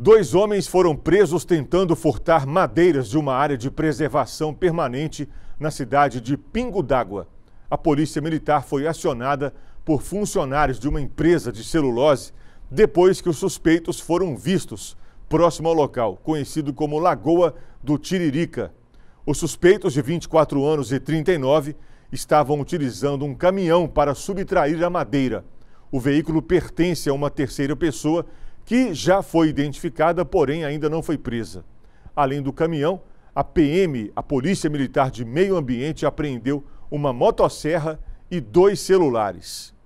Dois homens foram presos tentando furtar madeiras de uma área de preservação permanente na cidade de Pingo d'Água. A polícia militar foi acionada por funcionários de uma empresa de celulose depois que os suspeitos foram vistos próximo ao local, conhecido como Lagoa do Tiririca. Os suspeitos, de 24 anos e 39, estavam utilizando um caminhão para subtrair a madeira. O veículo pertence a uma terceira pessoa que já foi identificada, porém ainda não foi presa. Além do caminhão, a PM, a Polícia Militar de Meio Ambiente, apreendeu uma motosserra e dois celulares.